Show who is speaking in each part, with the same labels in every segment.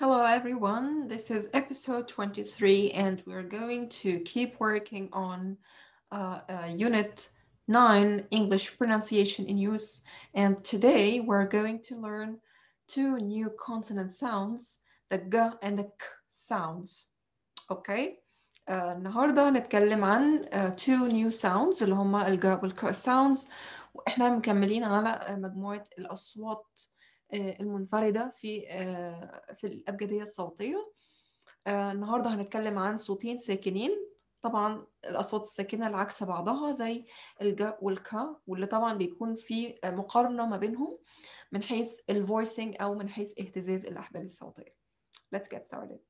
Speaker 1: Hello, everyone. This is episode 23, and we're going to keep working on uh, uh, Unit 9 English pronunciation in use. And today we're going to learn two new consonant sounds the g and the k sounds. Okay? Uh, النهارده نتكلم عن uh, two new sounds اللي هما الج والك sounds واحنا مكملين على مجموعه الاصوات آه، المنفردة في آه، في الأبجدية الصوتية آه، النهاردة هنتكلم عن صوتين ساكنين طبعا الأصوات الساكنة العكس بعضها زي الجا والكا واللي طبعا بيكون في مقارنة ما بينهم من حيث الفويسنج أو من حيث اهتزاز الأحبال الصوتية Let's get started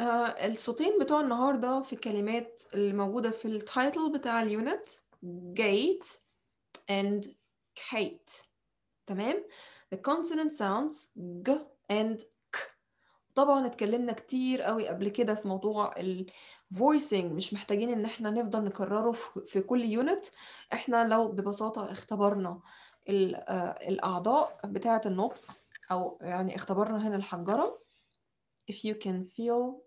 Speaker 1: آه الصوتين بتوع النهارده في الكلمات اللي موجوده في التايتل بتاع اليونت gate and kate تمام the consonant sounds g and k طبعا اتكلمنا كتير قوي قبل كده في موضوع ال voicing مش محتاجين ان احنا نفضل نكرره في كل يونت احنا لو ببساطه اختبرنا آه، الاعضاء بتاعه النطق او يعني اختبرنا هنا الحنجره if you can feel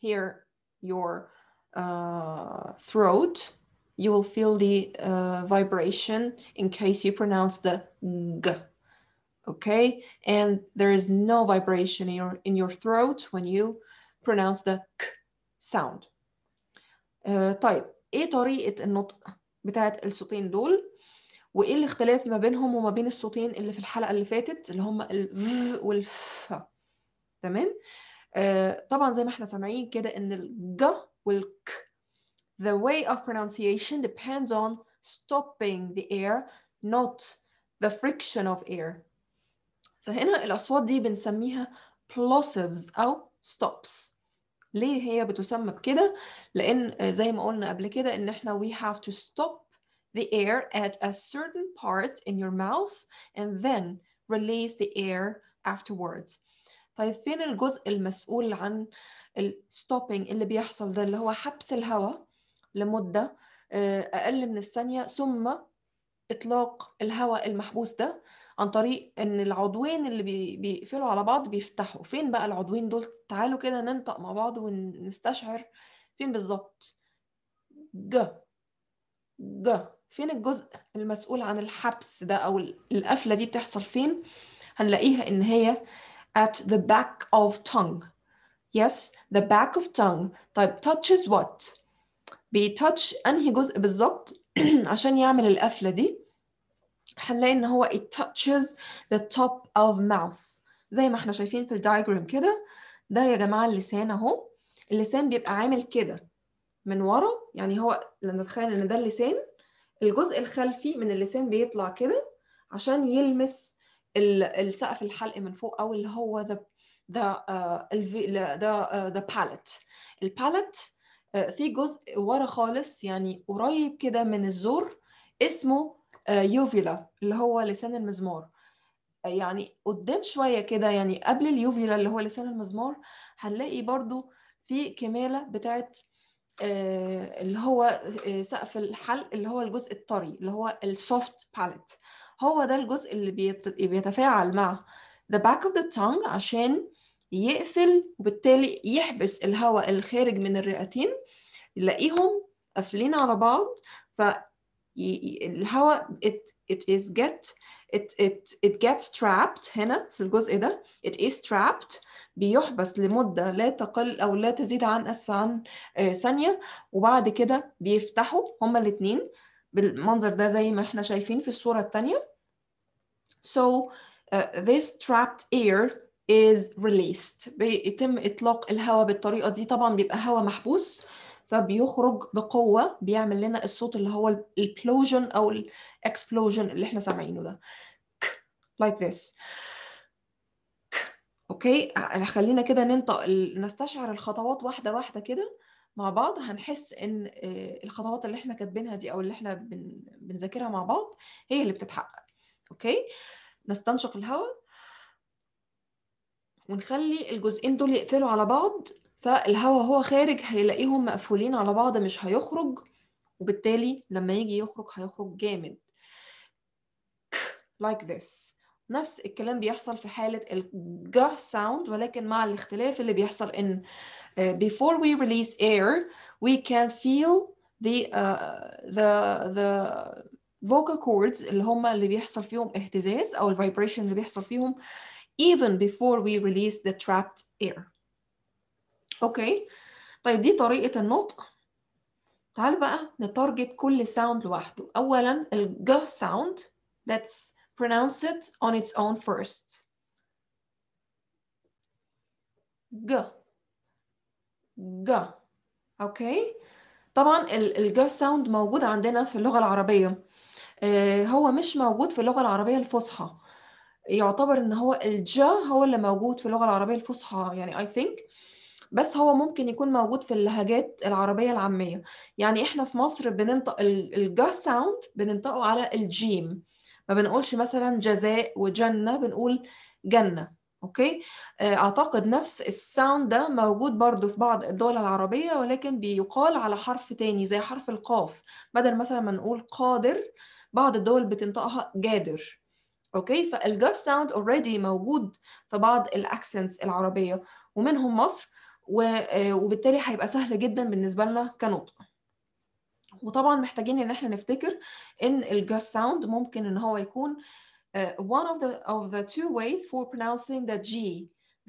Speaker 1: here your uh, throat, you will feel the uh, vibration in case you pronounce the g. Okay, and there is no vibration in your in your throat when you pronounce the k sound. Uh, طيب ايه طريقة النطق بتاعت الصوتين دول؟ وايه الاختلاف ما بينهم وما بين الصوتين اللي في الحلقة اللي فاتت اللي هم ال والف تمام؟ طبعا زي ما احنا سامعين كده ان الج والك the way of pronunciation depends on stopping the air not the friction of air فهنا الأصوات دي بنسميها plosives أو stops ليه هي بتسمى بكده؟ لأن زي ما قلنا قبل كده إن إحنا we have to stop the air at a certain part in your mouth and then release the air afterwards طيب فين الجزء المسؤول عن الستوبينج اللي بيحصل ده اللي هو حبس الهواء لمدة آه، أقل من الثانية ثم إطلاق الهواء المحبوس ده عن طريق ان العضوين اللي بيقفلوا على بعض بيفتحوا فين بقى العضوين دول تعالوا كده ننطق مع بعض ونستشعر فين بالظبط ج ج فين الجزء المسؤول عن الحبس ده او القفله دي بتحصل فين هنلاقيها ان هي at the back of tongue. Yes, the back of tongue. طيب touches what? بي touch انهي جزء بالظبط عشان يعمل القفلة دي هنلاقي ان هو it touches the top of mouth زي ما احنا شايفين في الدايجرام كده ده يا جماعة اللسان اهو اللسان بيبقى عامل كده من ورا يعني هو لما نتخيل ان ده اللسان الجزء الخلفي من اللسان بيطلع كده عشان يلمس السقف الحلقي من فوق او اللي هو ذا ذا ذا ذا باليت الباليت في جزء ورا خالص يعني قريب كده من الزور اسمه يوفيلا آه، اللي هو لسان المزمار آه، يعني قدام شوية كده يعني قبل اليوفيلا اللي هو لسان المزمار هنلاقي برضو في كمالة بتاعت آه، اللي هو سقف الحلق اللي هو الجزء الطري اللي هو السوفت باليت هو ده الجزء اللي بيتفاعل مع the back of the tongue عشان يقفل وبالتالي يحبس الهواء الخارج من الرئتين يلاقيهم قافلين على بعض ف الهواء it, it is get it, it, it gets trapped هنا في الجزء ده it is trapped بيحبس لمدة لا تقل أو لا تزيد عن أسف عن آه، ثانية وبعد كده بيفتحوا هما الاتنين بالمنظر ده زي ما احنا شايفين في الصورة الثانية so uh, this trapped air is released بيتم إطلاق الهواء بالطريقة دي طبعا بيبقى هواء محبوس فبيخرج بقوة بيعمل لنا الصوت اللي هو البلوجن أو الاكسبلوجن اللي احنا سامعينه ده like this اوكي خلينا كده ننطق نستشعر الخطوات واحدة واحدة كده مع بعض هنحس ان آه، الخطوات اللي احنا كاتبينها دي او اللي احنا بنذاكرها مع بعض هي اللي بتتحقق اوكي نستنشق الهواء ونخلي الجزئين دول يقفلوا على بعض فالهواء هو خارج هيلاقيهم مقفولين على بعض مش هيخرج وبالتالي لما يجي يخرج هيخرج جامد like this نفس الكلام بيحصل في حالة الجه sound ولكن مع الاختلاف اللي بيحصل إن آه، before we release air we can feel the uh, the the vocal cords اللي هم اللي بيحصل فيهم اهتزاز أو vibration اللي بيحصل فيهم even before we release the trapped air. Okay. طيب دي طريقة النطق تعالوا بقى نتارجت كل ساوند لوحده أولا الجه sound that's pronounce it on its own first. G. G. Okay. طبعا الج ساوند موجود عندنا في اللغه العربيه آه، هو مش موجود في اللغه العربيه الفصحى يعتبر ان هو الج هو اللي موجود في اللغه العربيه الفصحى يعني اي ثينك بس هو ممكن يكون موجود في اللهجات العربيه العاميه يعني احنا في مصر بننطق الج ساوند بننطقه على الجيم ما بنقولش مثلا جزاء وجنة بنقول جنة اوكي آه، اعتقد نفس الساوند ده موجود برضو في بعض الدول العربية ولكن بيقال على حرف تاني زي حرف القاف بدل مثلا ما نقول قادر بعض الدول بتنطقها جادر اوكي فالجر ساوند اوريدي موجود في بعض الاكسنتس العربية ومنهم مصر آه، وبالتالي هيبقى سهل جدا بالنسبة لنا كنطق وطبعا محتاجين ان احنا نفتكر ان الجاس ساوند ممكن ان هو يكون uh, one of the of the two ways for pronouncing the G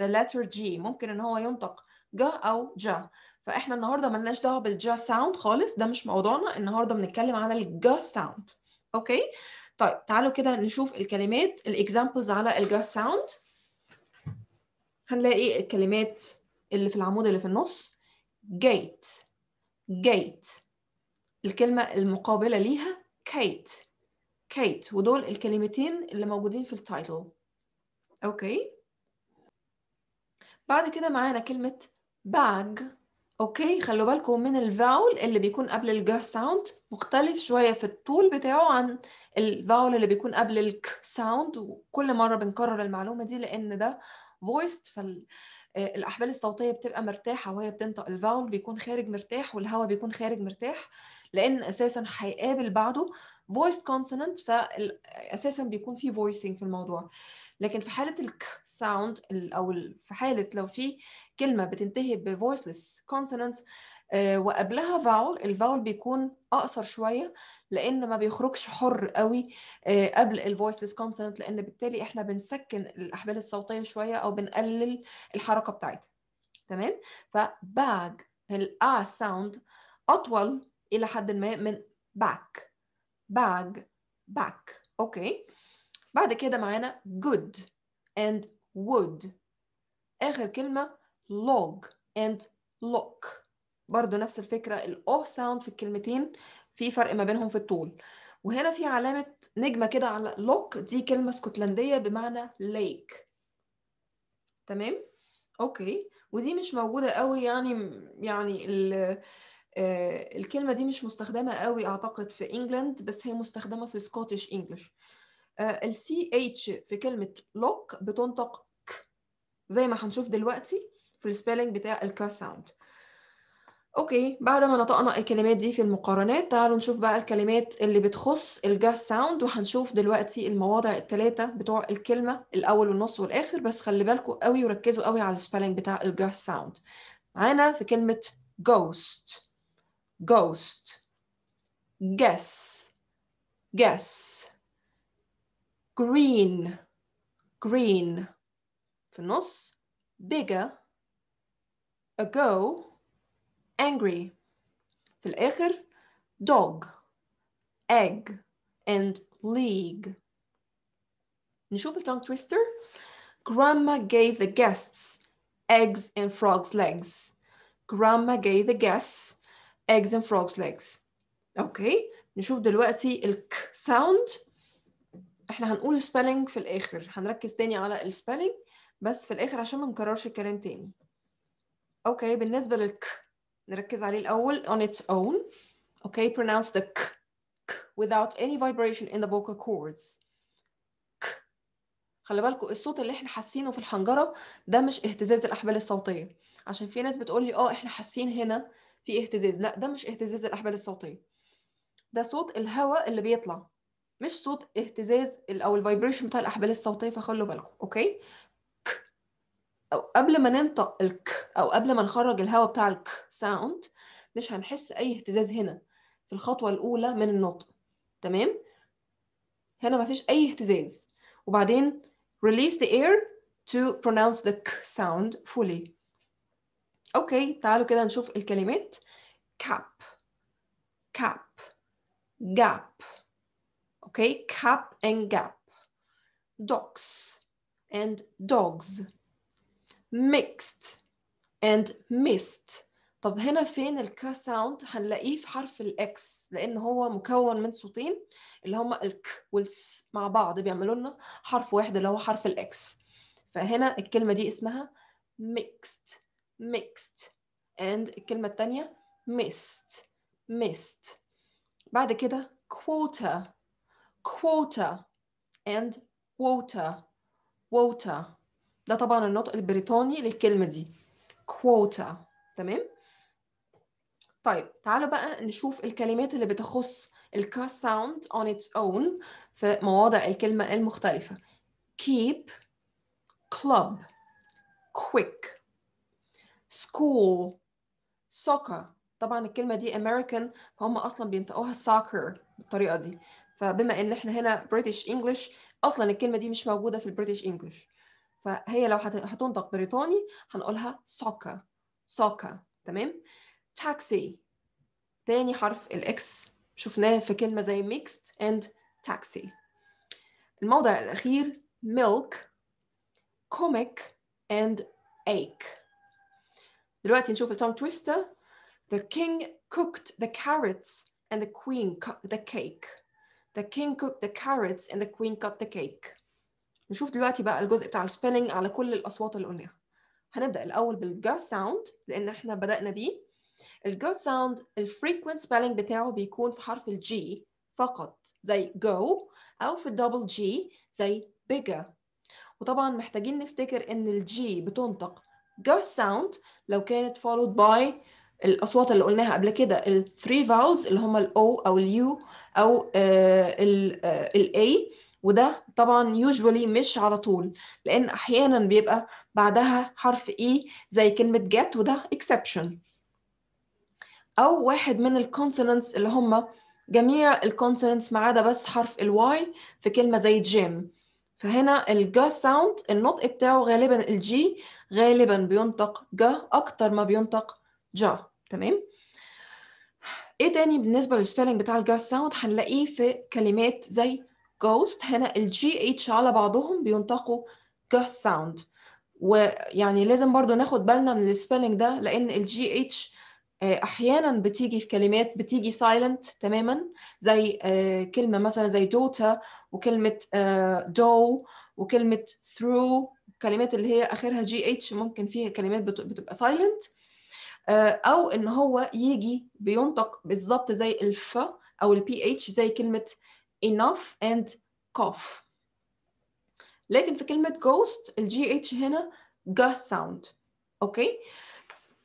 Speaker 1: the letter G ممكن ان هو ينطق جا او جا فاحنا النهارده لناش دعوه بالجا ساوند خالص ده مش موضوعنا النهارده بنتكلم على الجا ساوند اوكي طيب تعالوا كده نشوف الكلمات الاكزامبلز على الجا ساوند هنلاقي الكلمات اللي في العمود اللي في النص gate gate الكلمة المقابلة ليها كيت كيت ودول الكلمتين اللي موجودين في التايتل اوكي بعد كده معانا كلمة bag اوكي خلوا بالكم من الفاول اللي بيكون قبل الج ساوند مختلف شوية في الطول بتاعه عن الفاول اللي بيكون قبل الك ساوند وكل مرة بنكرر المعلومة دي لأن ده voiced فال آه، الأحبال الصوتية بتبقى مرتاحة وهي بتنطق الفاول بيكون خارج مرتاح والهواء بيكون خارج مرتاح لان اساسا هيقابل بعده voiced consonant فاساسا بيكون في voicing في الموضوع لكن في حاله الك ساوند او في حاله لو في كلمه بتنتهي بفويسلس كونسونانت آه، وقبلها فاول الفاول بيكون اقصر شويه لان ما بيخرجش حر قوي آه، قبل الفويسلس كونسونانت لان بالتالي احنا بنسكن الاحبال الصوتيه شويه او بنقلل الحركه بتاعتها تمام فباج الا ساوند اطول الى حد ما من back bag back اوكي بعد كده معانا good and would اخر كلمه log and lock برضو نفس الفكره الاو ساوند في الكلمتين في فرق ما بينهم في الطول وهنا في علامه نجمه كده على لوك دي كلمه اسكتلنديه بمعنى ليك تمام اوكي ودي مش موجوده قوي يعني يعني آه، الكلمة دي مش مستخدمة قوي أعتقد في إنجلند بس هي مستخدمة في سكوتش إنجلش السي اتش في كلمة لوك بتنطق ك زي ما هنشوف دلوقتي في السبيلنج بتاع الكا ساوند اوكي بعد ما نطقنا الكلمات دي في المقارنات تعالوا نشوف بقى الكلمات اللي بتخص الجا ساوند وهنشوف دلوقتي المواضع الثلاثه بتوع الكلمه الاول والنص والاخر بس خلي بالكم قوي وركزوا قوي على السبيلنج بتاع الجا ساوند معانا في كلمه ghost ghost, guess, guess, green, green. For us. bigger, ago, angry. في dog, egg, and league. نشوف الtongue twister. Grandma gave the guests eggs and frog's legs. Grandma gave the guests eggs and frogs legs اوكي نشوف دلوقتي الك ساوند احنا هنقول spelling في الاخر هنركز تاني على spelling بس في الاخر عشان ما نكررش الكلام تاني اوكي بالنسبه للك نركز عليه الاول on its own اوكي pronounce the k, k without any vibration in the vocal cords k. خلي بالكوا الصوت اللي احنا حاسينه في الحنجره ده مش اهتزاز الاحبال الصوتيه عشان في ناس بتقول لي اه احنا حاسين هنا في اهتزاز لا ده مش اهتزاز الاحبال الصوتيه ده صوت الهواء اللي بيطلع مش صوت اهتزاز او الفايبريشن بتاع الاحبال الصوتيه فخلوا بالكم اوكي ك. او قبل ما ننطق الك او قبل ما نخرج الهواء بتاع الك ساوند مش هنحس اي اهتزاز هنا في الخطوه الاولى من النطق تمام هنا مفيش اي اهتزاز وبعدين release the air to pronounce the k sound fully اوكي تعالوا كده نشوف الكلمات cap cap gap اوكي cap and gap dogs and dogs mixed and missed طب هنا فين الكا ساوند هنلاقيه في حرف الاكس لان هو مكون من صوتين اللي هما الك والس مع بعض بيعملوا لنا حرف واحد اللي هو حرف الاكس فهنا الكلمه دي اسمها mixed mixed and الكلمة الثانية missed missed بعد كده quota quota and water water ده طبعا النطق البريطاني للكلمة دي quota تمام طيب تعالوا بقى نشوف الكلمات اللي بتخص الكاس sound on its own في مواضع الكلمة المختلفة keep club quick school soccer طبعا الكلمه دي American فهم اصلا بينطقوها soccer بالطريقه دي فبما ان احنا هنا British English اصلا الكلمه دي مش موجوده في البريتش انجلش فهي لو هتنطق بريطاني هنقولها soccer soccer تمام taxi تاني حرف الاكس شفناه في كلمه زي mixed and taxi الموضع الاخير milk comic and ache دلوقتي نشوف توم تويستر The king cooked the carrots and the queen cut the cake. The king cooked the carrots and the queen cut the cake. نشوف دلوقتي بقى الجزء بتاع spelling على كل الأصوات اللي قلناها. هنبدأ الأول بالجا ساوند لأن احنا بدأنا بيه. الجا ساوند الفريكوينت spelling بتاعه بيكون في حرف الجي فقط زي go أو في double جي زي bigger. وطبعا محتاجين نفتكر إن الجي بتنطق جاف ساوند لو كانت فولود باي الأصوات اللي قلناها قبل كده الثري فاولز اللي هما ال O أو ال U أو آه، الاي آه، A وده طبعا usually مش على طول لأن أحيانا بيبقى بعدها حرف E زي كلمة get وده exception أو واحد من الكونسوننتس اللي هما جميع الكونسوننتس ما عدا بس حرف الواي في كلمة زي جيم فهنا الجا ساوند النطق بتاعه غالبا الجي غالبا بينطق جا اكتر ما بينطق جا تمام ايه تاني بالنسبه للسبيلنج بتاع الجا ساوند هنلاقيه في كلمات زي جوست هنا الجي اتش على بعضهم بينطقوا جا ساوند ويعني لازم برضو ناخد بالنا من السبيلنج ده لان الجي اتش آه، احيانا بتيجي في كلمات بتيجي سايلنت تماما زي آه، كلمه مثلا زي دوتا وكلمه دو آه، وكلمه ثرو كلمات اللي هي اخرها جي اتش ممكن فيها كلمات بتبقى سايلنت او ان هو يجي بينطق بالظبط زي الف او البي اتش زي كلمه enough and cough لكن في كلمه ghost الجي اتش هنا جا ساوند اوكي okay.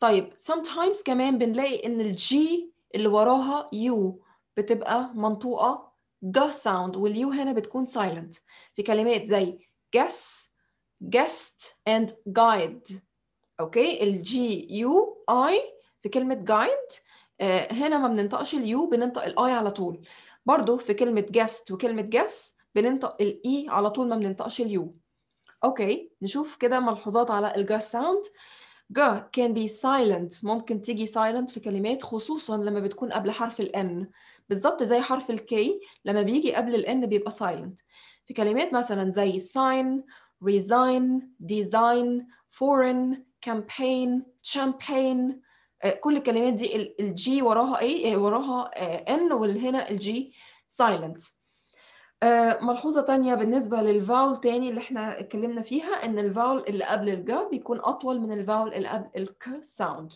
Speaker 1: طيب sometimes كمان بنلاقي ان الجي اللي وراها يو بتبقى منطوقة جا ساوند واليو هنا بتكون سايلنت في كلمات زي guess guest and guide اوكي الجي يو اي في كلمة guide آه، هنا ما بننطقش اليو بننطق الاي على طول برضو في كلمة guest وكلمة guess بننطق الاي e على طول ما بننطقش اليو اوكي نشوف كده ملحوظات على الجا ساوند go can be silent ممكن تيجي silent في كلمات خصوصا لما بتكون قبل حرف ال n بالظبط زي حرف ال k لما بيجي قبل ال n بيبقى silent في كلمات مثلا زي sign resign design foreign campaign champagne آه، كل الكلمات دي الجي وراها ايه آه، وراها ان آه، واللي هنا الجي silent آه، ملحوظة ثانيه بالنسبة للفاول تاني اللي احنا اتكلمنا فيها ان الفاول اللي قبل الجا بيكون اطول من الفاول اللي قبل الك ساوند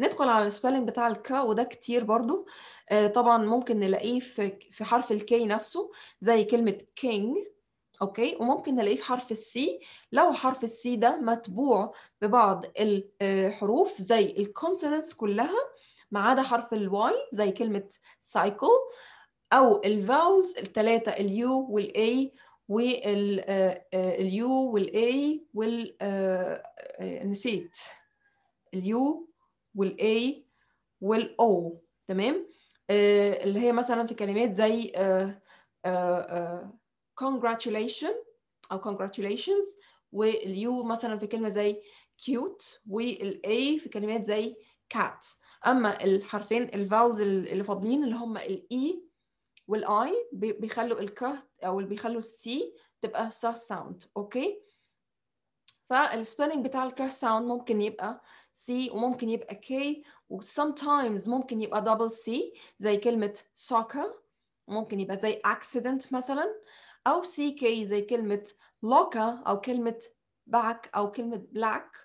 Speaker 1: ندخل على السبيلنج بتاع الكا وده كتير برضو آه، طبعا ممكن نلاقيه في في حرف الكي نفسه زي كلمة كينج اوكي وممكن نلاقيه في حرف السي لو حرف السي ده متبوع ببعض الحروف آه، زي الكونسوننتس كلها ما عدا حرف الواي زي كلمة سايكل او الفاولز الثلاثه اليو والاي واليو والاي وال نسيت اليو والاي والاو تمام آه، اللي هي مثلا في كلمات زي آه، آه، congratulation او congratulations واليو مثلا في كلمه زي cute والاي في كلمات زي cat اما الحرفين الفاولز اللي فاضلين اللي هم الاي e والاي بيخلوا الك او بيخلوا السي تبقى س sound اوكي فالسبيلنج بتاع الك ساوند ممكن يبقى سي وممكن يبقى كي وسمتايمز ممكن يبقى دبل سي زي كلمة soccer ممكن يبقى زي accident مثلا أو سي كي زي كلمة locker أو كلمة back أو كلمة black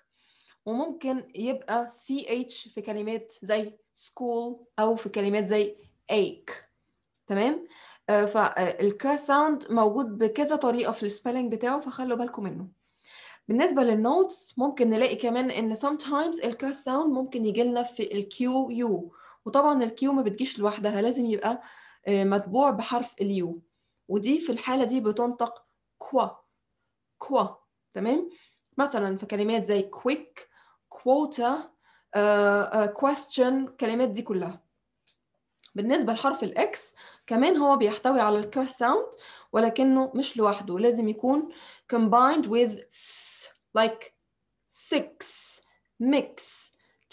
Speaker 1: وممكن يبقى سي اتش في كلمات زي school أو في كلمات زي ache تمام آه فالكا آه، ساوند موجود بكذا طريقه في السبيلنج بتاعه فخلوا بالكم منه بالنسبه للنوتس ممكن نلاقي كمان ان sometimes الكا ساوند ممكن يجي لنا في الكيو يو وطبعا الكيو ما بتجيش لوحدها لازم يبقى آه، متبوع بحرف اليو ودي في الحاله دي بتنطق كوا كوا تمام مثلا في كلمات زي quick quota كويستشن آه، question الكلمات دي كلها بالنسبة لحرف الإكس كمان هو بيحتوي على الك ساوند ولكنه مش لوحده لازم يكون combined with s like six mix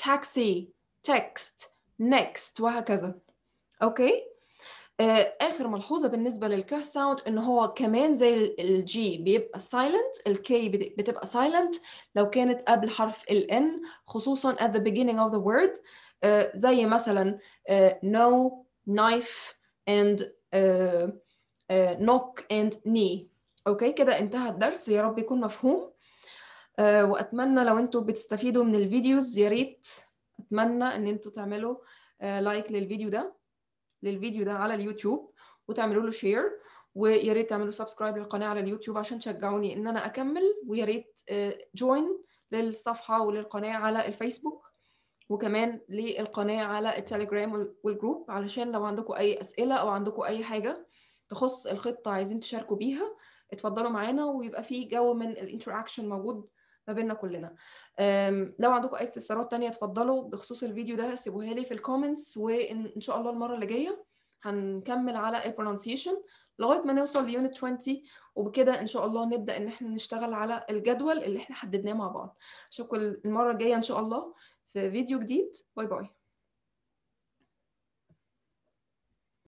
Speaker 1: taxi text next وهكذا أوكي آه، آخر ملحوظة بالنسبة للكه ساوند إن هو كمان زي الجي بيبقى silent K بتبقى silent لو كانت قبل حرف ال N خصوصا at the beginning of the word آه، زي مثلا آه، no knife and آه، knock and knee اوكي كده انتهى الدرس يا رب يكون مفهوم واتمنى لو انتوا بتستفيدوا من الفيديوز يا ريت اتمنى ان انتوا تعملوا لايك للفيديو ده للفيديو ده على اليوتيوب وتعملوا له شير ويا ريت تعملوا سبسكرايب للقناه على اليوتيوب عشان تشجعوني ان انا اكمل ويا ريت جوين للصفحه وللقناه على الفيسبوك وكمان للقناه على التليجرام والجروب علشان لو عندكم اي اسئله او عندكم اي حاجه تخص الخطه عايزين تشاركوا بيها اتفضلوا معانا ويبقى في جو من الانتراكشن موجود ما بيننا كلنا لو عندكم اي استفسارات تانية اتفضلوا بخصوص الفيديو ده سيبوها لي في الكومنتس وان شاء الله المره اللي جايه هنكمل على البرونسيشن لغايه ما نوصل ليونت 20 وبكده ان شاء الله نبدا ان احنا نشتغل على الجدول اللي احنا حددناه مع بعض اشوفكم المره الجايه ان شاء الله في فيديو جديد باي باي